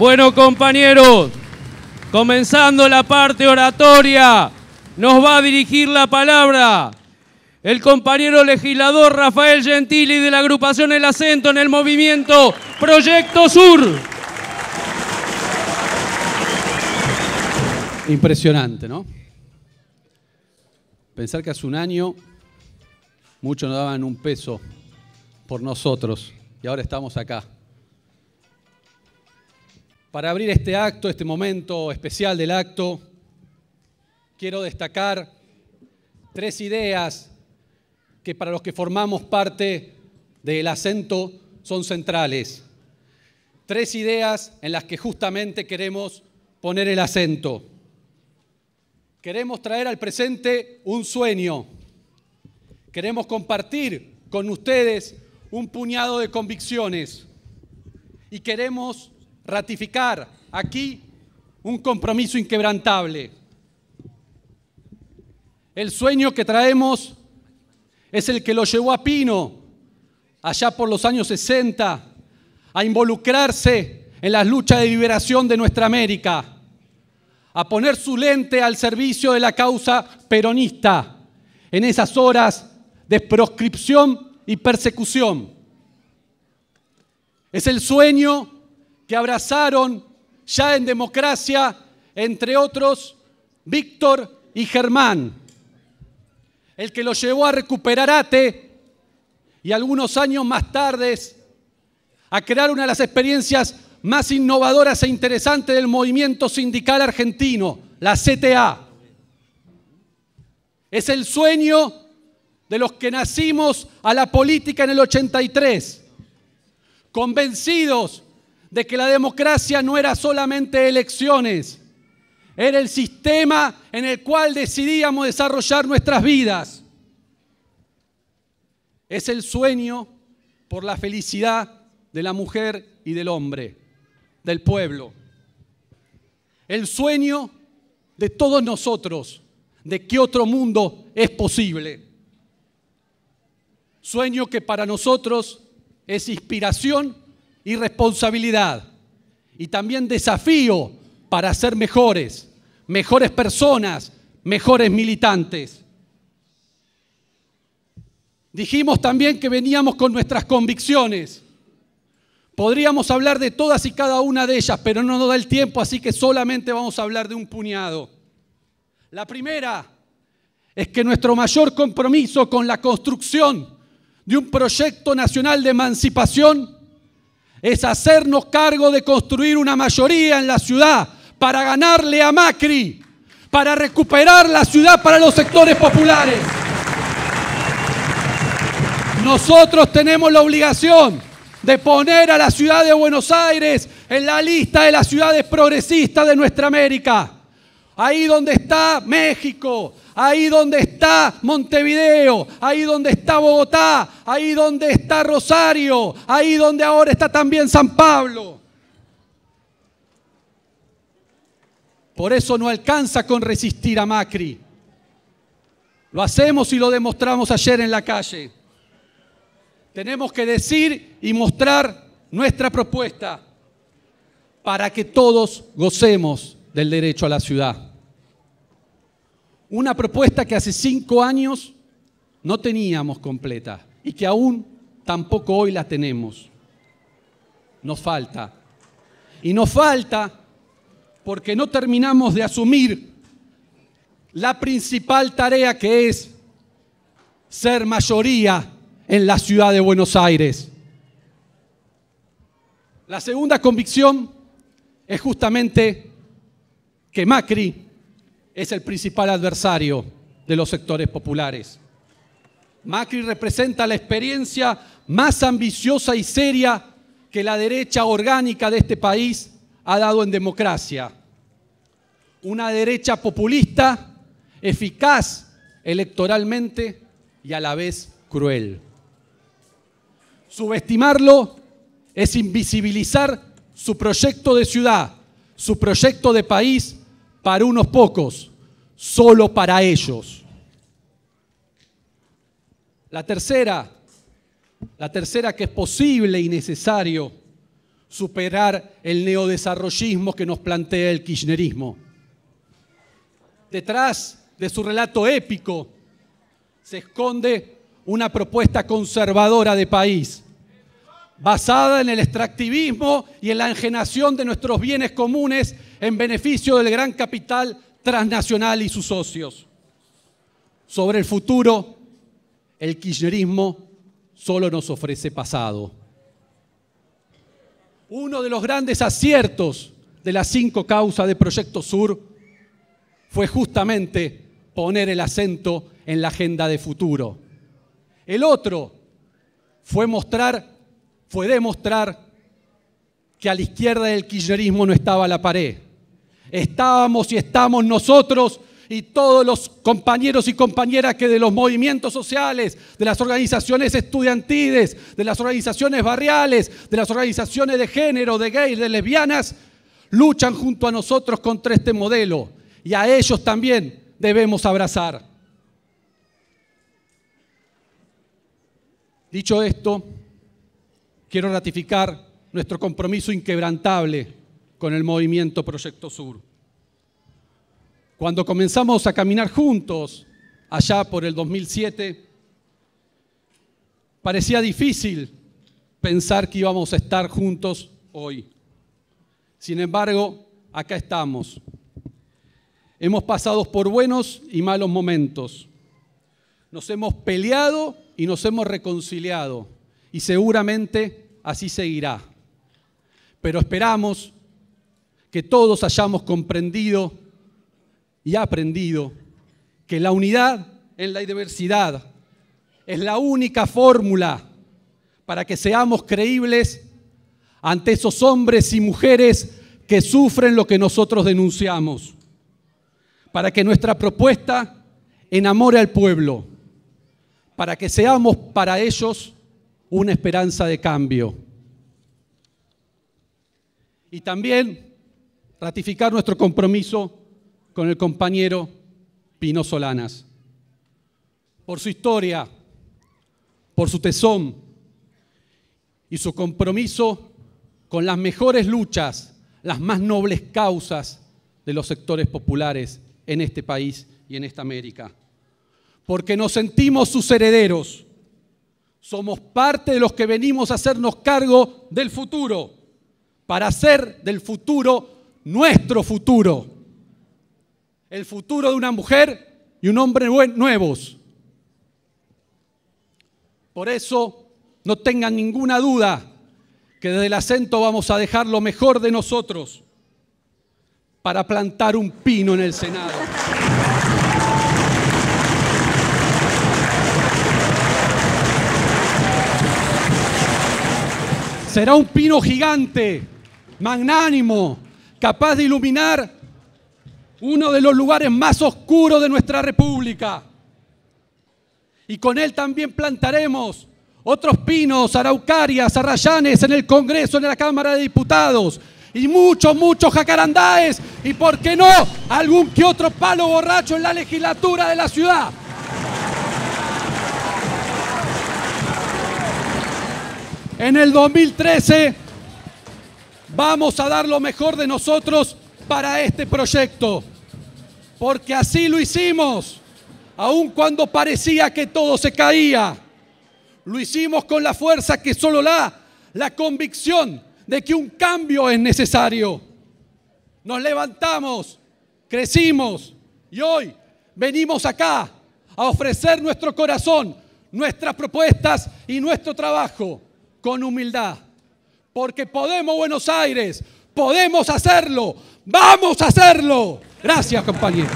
Bueno, compañeros, comenzando la parte oratoria, nos va a dirigir la palabra el compañero legislador Rafael Gentili de la agrupación El Acento en el movimiento Proyecto Sur. Impresionante, ¿no? Pensar que hace un año muchos no daban un peso por nosotros y ahora estamos acá. Para abrir este acto, este momento especial del acto, quiero destacar tres ideas que para los que formamos parte del acento son centrales. Tres ideas en las que justamente queremos poner el acento. Queremos traer al presente un sueño. Queremos compartir con ustedes un puñado de convicciones. Y queremos ratificar aquí un compromiso inquebrantable. El sueño que traemos es el que lo llevó a Pino, allá por los años 60, a involucrarse en las luchas de liberación de nuestra América, a poner su lente al servicio de la causa peronista en esas horas de proscripción y persecución. Es el sueño que abrazaron ya en democracia, entre otros, Víctor y Germán, el que los llevó a recuperar ATE y algunos años más tarde a crear una de las experiencias más innovadoras e interesantes del movimiento sindical argentino, la CTA. Es el sueño de los que nacimos a la política en el 83, convencidos de que la democracia no era solamente elecciones, era el sistema en el cual decidíamos desarrollar nuestras vidas. Es el sueño por la felicidad de la mujer y del hombre, del pueblo. El sueño de todos nosotros, de que otro mundo es posible. Sueño que para nosotros es inspiración y responsabilidad. Y también desafío para ser mejores, mejores personas, mejores militantes. Dijimos también que veníamos con nuestras convicciones. Podríamos hablar de todas y cada una de ellas, pero no nos da el tiempo, así que solamente vamos a hablar de un puñado. La primera es que nuestro mayor compromiso con la construcción de un proyecto nacional de emancipación es hacernos cargo de construir una mayoría en la ciudad para ganarle a Macri, para recuperar la ciudad para los sectores populares. Nosotros tenemos la obligación de poner a la ciudad de Buenos Aires en la lista de las ciudades progresistas de nuestra América ahí donde está México, ahí donde está Montevideo, ahí donde está Bogotá, ahí donde está Rosario, ahí donde ahora está también San Pablo. Por eso no alcanza con resistir a Macri. Lo hacemos y lo demostramos ayer en la calle. Tenemos que decir y mostrar nuestra propuesta para que todos gocemos del derecho a la ciudad. Una propuesta que hace cinco años no teníamos completa y que aún tampoco hoy la tenemos. Nos falta. Y nos falta porque no terminamos de asumir la principal tarea que es ser mayoría en la ciudad de Buenos Aires. La segunda convicción es justamente que Macri es el principal adversario de los sectores populares. Macri representa la experiencia más ambiciosa y seria que la derecha orgánica de este país ha dado en democracia. Una derecha populista, eficaz electoralmente y a la vez cruel. Subestimarlo es invisibilizar su proyecto de ciudad, su proyecto de país para unos pocos, solo para ellos. La tercera, la tercera que es posible y necesario superar el neodesarrollismo que nos plantea el kirchnerismo. Detrás de su relato épico se esconde una propuesta conservadora de país basada en el extractivismo y en la engenación de nuestros bienes comunes en beneficio del gran capital transnacional y sus socios. Sobre el futuro, el kirchnerismo solo nos ofrece pasado. Uno de los grandes aciertos de las cinco causas de Proyecto Sur fue justamente poner el acento en la agenda de futuro. El otro fue mostrar fue demostrar que a la izquierda del kirchnerismo no estaba la pared. Estábamos y estamos nosotros y todos los compañeros y compañeras que de los movimientos sociales, de las organizaciones estudiantiles, de las organizaciones barriales, de las organizaciones de género, de gays, de lesbianas, luchan junto a nosotros contra este modelo y a ellos también debemos abrazar. Dicho esto, quiero ratificar nuestro compromiso inquebrantable con el movimiento Proyecto Sur. Cuando comenzamos a caminar juntos, allá por el 2007, parecía difícil pensar que íbamos a estar juntos hoy. Sin embargo, acá estamos. Hemos pasado por buenos y malos momentos. Nos hemos peleado y nos hemos reconciliado y seguramente así seguirá. Pero esperamos que todos hayamos comprendido y aprendido que la unidad en la diversidad es la única fórmula para que seamos creíbles ante esos hombres y mujeres que sufren lo que nosotros denunciamos, para que nuestra propuesta enamore al pueblo, para que seamos para ellos una esperanza de cambio. Y también ratificar nuestro compromiso con el compañero Pino Solanas, por su historia, por su tesón y su compromiso con las mejores luchas, las más nobles causas de los sectores populares en este país y en esta América. Porque nos sentimos sus herederos somos parte de los que venimos a hacernos cargo del futuro, para hacer del futuro nuestro futuro. El futuro de una mujer y un hombre nuevos. Por eso, no tengan ninguna duda que desde el acento vamos a dejar lo mejor de nosotros para plantar un pino en el Senado. Será un pino gigante, magnánimo, capaz de iluminar uno de los lugares más oscuros de nuestra república. Y con él también plantaremos otros pinos, araucarias, arrayanes en el Congreso, en la Cámara de Diputados, y muchos, muchos jacarandáes, y por qué no, algún que otro palo borracho en la legislatura de la ciudad. En el 2013 vamos a dar lo mejor de nosotros para este proyecto, porque así lo hicimos, aun cuando parecía que todo se caía. Lo hicimos con la fuerza que solo da la convicción de que un cambio es necesario. Nos levantamos, crecimos y hoy venimos acá a ofrecer nuestro corazón, nuestras propuestas y nuestro trabajo con humildad. Porque podemos, Buenos Aires, podemos hacerlo. Vamos a hacerlo. Gracias, compañeros.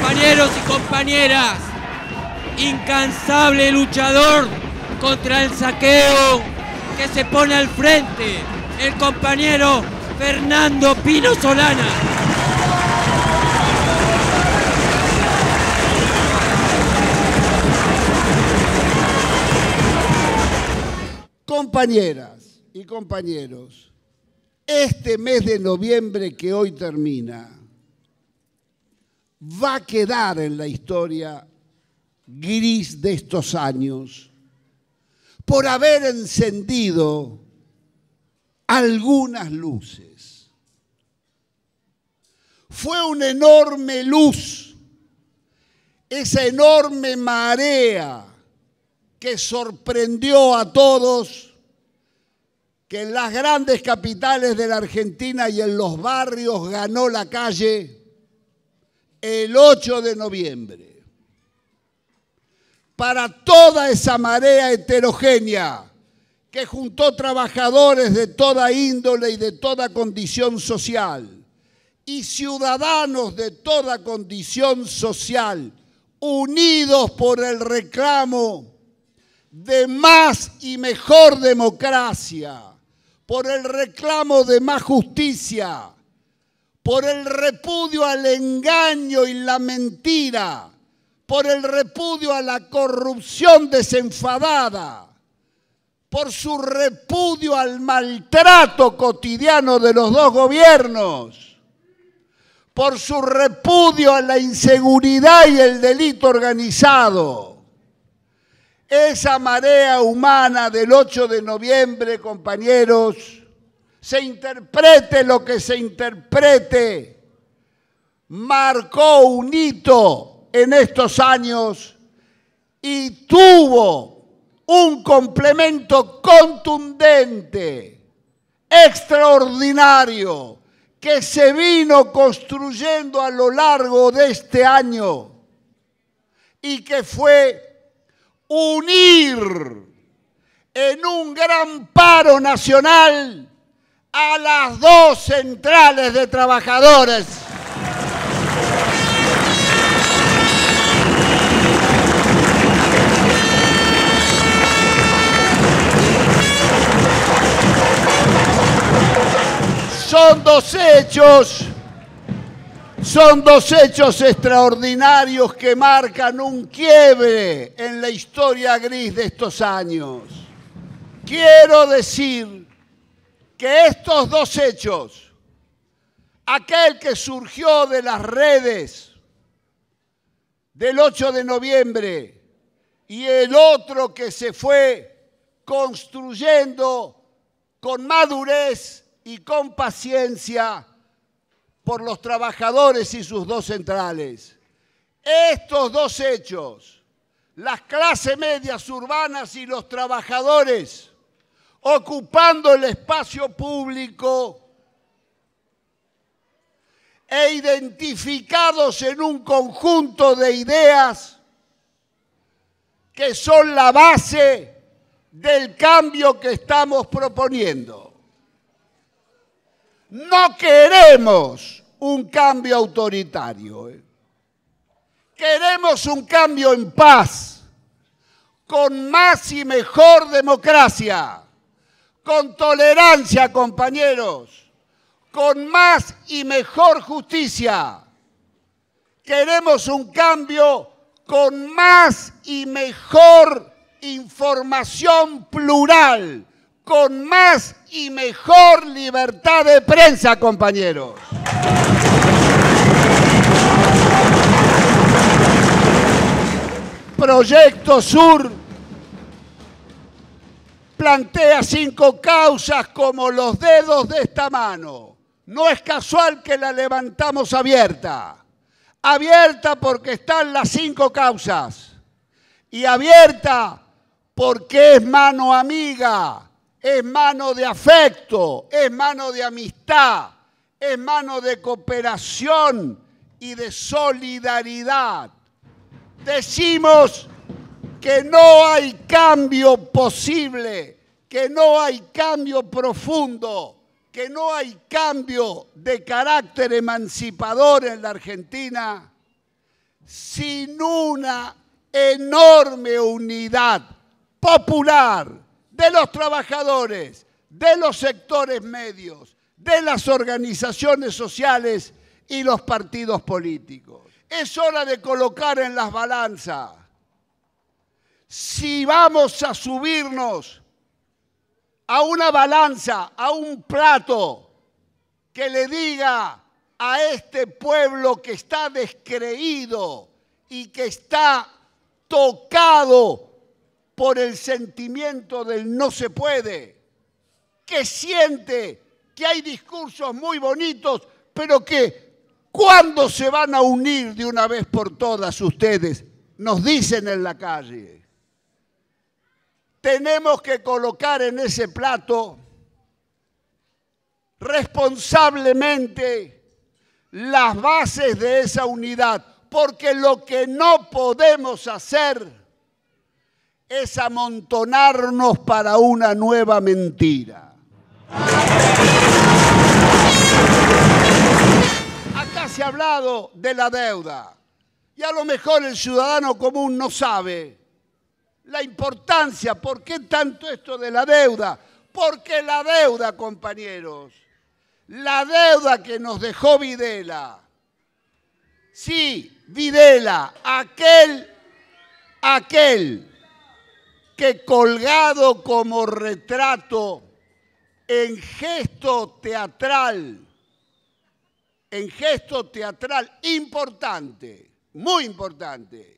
Compañeros y compañeras, incansable luchador contra el saqueo que se pone al frente, el compañero Fernando Pino Solana. Compañeras y compañeros, este mes de noviembre que hoy termina va a quedar en la historia gris de estos años por haber encendido algunas luces. Fue una enorme luz, esa enorme marea que sorprendió a todos que en las grandes capitales de la Argentina y en los barrios ganó la calle el 8 de noviembre. Para toda esa marea heterogénea que juntó trabajadores de toda índole y de toda condición social y ciudadanos de toda condición social unidos por el reclamo de más y mejor democracia, por el reclamo de más justicia, por el repudio al engaño y la mentira, por el repudio a la corrupción desenfadada, por su repudio al maltrato cotidiano de los dos gobiernos, por su repudio a la inseguridad y el delito organizado esa marea humana del 8 de noviembre, compañeros, se interprete lo que se interprete, marcó un hito en estos años y tuvo un complemento contundente, extraordinario, que se vino construyendo a lo largo de este año y que fue unir en un gran paro nacional a las dos centrales de trabajadores. Son dos hechos son dos hechos extraordinarios que marcan un quiebre en la historia gris de estos años. Quiero decir que estos dos hechos, aquel que surgió de las redes del 8 de noviembre y el otro que se fue construyendo con madurez y con paciencia, por los trabajadores y sus dos centrales. Estos dos hechos, las clases medias urbanas y los trabajadores ocupando el espacio público e identificados en un conjunto de ideas que son la base del cambio que estamos proponiendo. No queremos un cambio autoritario. Eh. Queremos un cambio en paz, con más y mejor democracia, con tolerancia, compañeros, con más y mejor justicia. Queremos un cambio con más y mejor información plural con más y mejor libertad de prensa, compañeros. Proyecto Sur plantea cinco causas como los dedos de esta mano. No es casual que la levantamos abierta. Abierta porque están las cinco causas. Y abierta porque es mano amiga es mano de afecto, es mano de amistad, es mano de cooperación y de solidaridad. Decimos que no hay cambio posible, que no hay cambio profundo, que no hay cambio de carácter emancipador en la Argentina sin una enorme unidad popular, de los trabajadores, de los sectores medios, de las organizaciones sociales y los partidos políticos. Es hora de colocar en las balanzas si vamos a subirnos a una balanza, a un plato que le diga a este pueblo que está descreído y que está tocado por el sentimiento del no se puede, que siente que hay discursos muy bonitos, pero que cuando se van a unir de una vez por todas ustedes? Nos dicen en la calle. Tenemos que colocar en ese plato responsablemente las bases de esa unidad, porque lo que no podemos hacer es amontonarnos para una nueva mentira. Acá se ha hablado de la deuda y a lo mejor el ciudadano común no sabe la importancia, ¿por qué tanto esto de la deuda? Porque la deuda, compañeros, la deuda que nos dejó Videla, sí, Videla, aquel, aquel que colgado como retrato en gesto teatral, en gesto teatral importante, muy importante,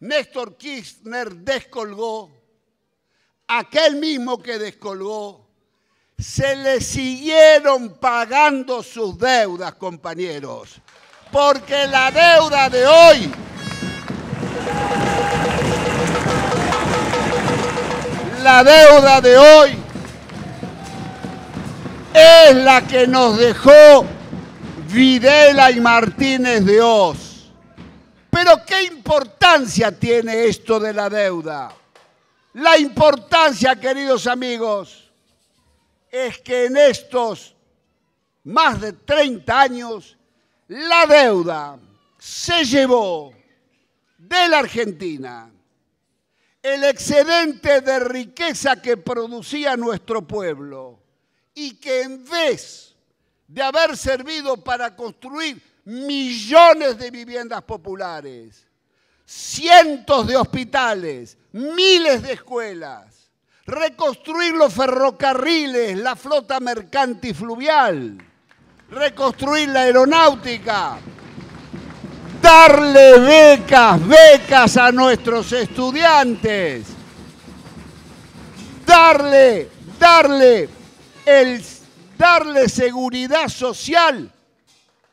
Néstor Kirchner descolgó, aquel mismo que descolgó, se le siguieron pagando sus deudas, compañeros, porque la deuda de hoy la deuda de hoy es la que nos dejó Videla y Martínez de Oz. Pero ¿qué importancia tiene esto de la deuda? La importancia, queridos amigos, es que en estos más de 30 años, la deuda se llevó de la Argentina el excedente de riqueza que producía nuestro pueblo y que en vez de haber servido para construir millones de viviendas populares, cientos de hospitales, miles de escuelas, reconstruir los ferrocarriles, la flota mercante y fluvial, reconstruir la aeronáutica, darle becas, becas a nuestros estudiantes. Darle, darle, el, darle seguridad social,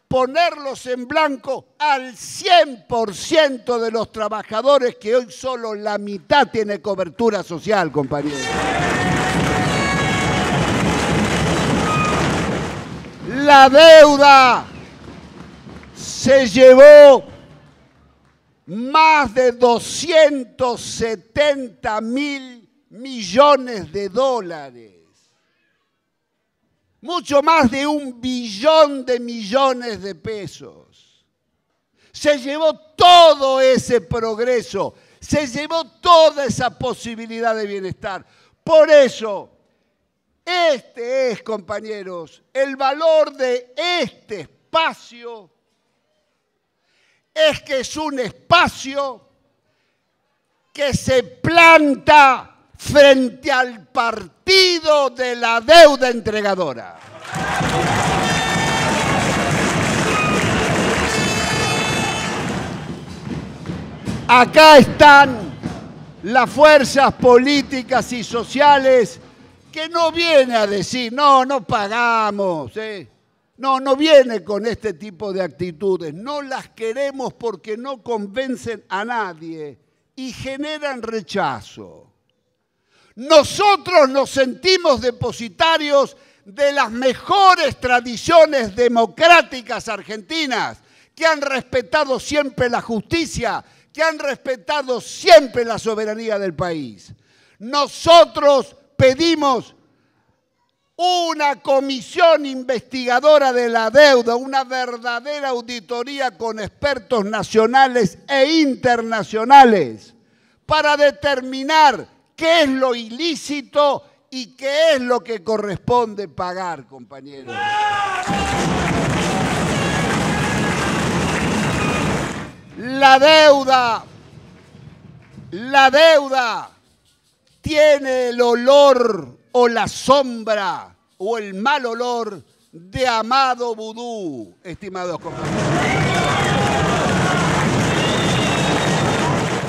ponerlos en blanco al 100% de los trabajadores que hoy solo la mitad tiene cobertura social, compañeros. La deuda se llevó más de 270 mil millones de dólares. Mucho más de un billón de millones de pesos. Se llevó todo ese progreso, se llevó toda esa posibilidad de bienestar. Por eso, este es, compañeros, el valor de este espacio es que es un espacio que se planta frente al partido de la deuda entregadora. Acá están las fuerzas políticas y sociales que no vienen a decir, no, no pagamos. ¿eh? No, no viene con este tipo de actitudes. No las queremos porque no convencen a nadie y generan rechazo. Nosotros nos sentimos depositarios de las mejores tradiciones democráticas argentinas que han respetado siempre la justicia, que han respetado siempre la soberanía del país. Nosotros pedimos una comisión investigadora de la deuda, una verdadera auditoría con expertos nacionales e internacionales para determinar qué es lo ilícito y qué es lo que corresponde pagar, compañeros. La deuda, la deuda tiene el olor o la sombra o el mal olor de amado vudú, estimados compañeros.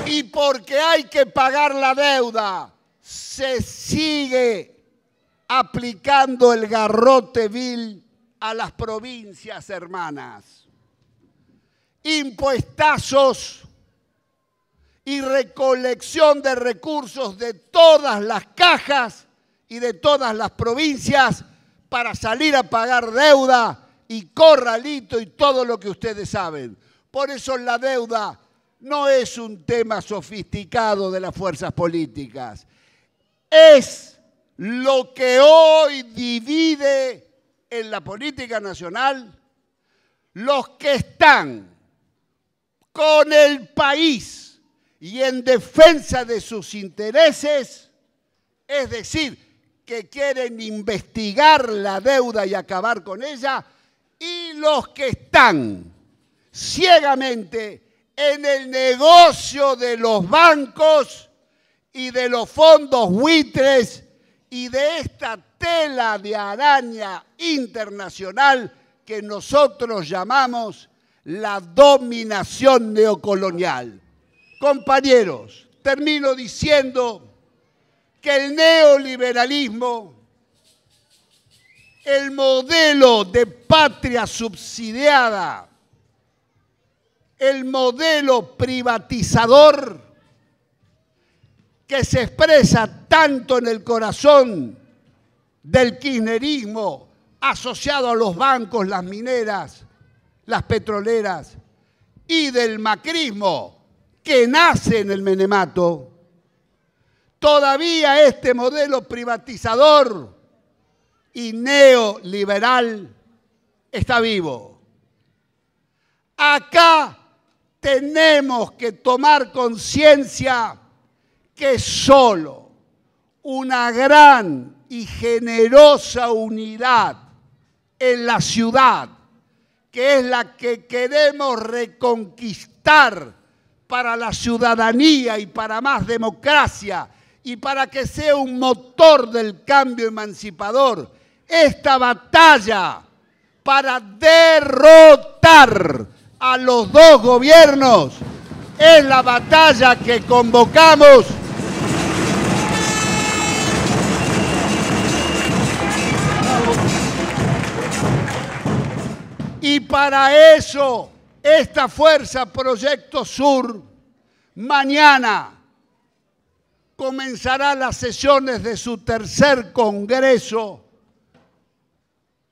Y porque hay que pagar la deuda, se sigue aplicando el garrote vil a las provincias hermanas. Impuestazos y recolección de recursos de todas las cajas y de todas las provincias para salir a pagar deuda y corralito y todo lo que ustedes saben. Por eso la deuda no es un tema sofisticado de las fuerzas políticas. Es lo que hoy divide en la política nacional los que están con el país y en defensa de sus intereses, es decir, que quieren investigar la deuda y acabar con ella y los que están ciegamente en el negocio de los bancos y de los fondos buitres y de esta tela de araña internacional que nosotros llamamos la dominación neocolonial. Compañeros, termino diciendo que el neoliberalismo, el modelo de patria subsidiada, el modelo privatizador que se expresa tanto en el corazón del kirchnerismo asociado a los bancos, las mineras, las petroleras y del macrismo que nace en el menemato, todavía este modelo privatizador y neoliberal está vivo. Acá tenemos que tomar conciencia que solo una gran y generosa unidad en la ciudad, que es la que queremos reconquistar para la ciudadanía y para más democracia, y para que sea un motor del cambio emancipador. Esta batalla para derrotar a los dos gobiernos es la batalla que convocamos Y para eso, esta fuerza Proyecto Sur, mañana comenzará las sesiones de su tercer Congreso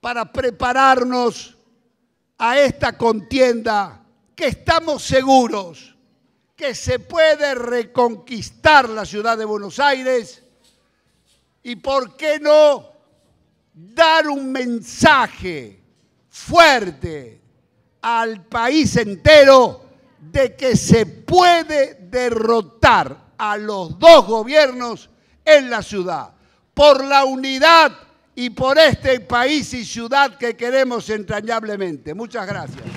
para prepararnos a esta contienda que estamos seguros que se puede reconquistar la ciudad de Buenos Aires y por qué no dar un mensaje fuerte al país entero de que se puede derrotar a los dos gobiernos en la ciudad, por la unidad y por este país y ciudad que queremos entrañablemente. Muchas gracias.